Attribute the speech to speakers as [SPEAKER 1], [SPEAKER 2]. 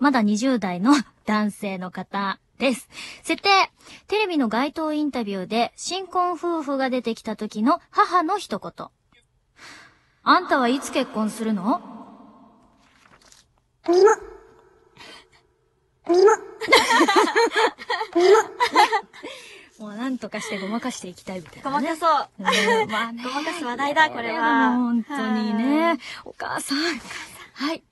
[SPEAKER 1] まだ20代の男性の方です。設定、テレビの街頭インタビューで新婚夫婦が出てきた時の母の一言。あんたはいつ結婚するのみま。
[SPEAKER 2] みま。み
[SPEAKER 3] ま。もうなんとかしてごまかしていきたいみたいな、ね、ごまかそう。うまごまかす話題だ、これは。本当にね。お母さん。
[SPEAKER 4] はい。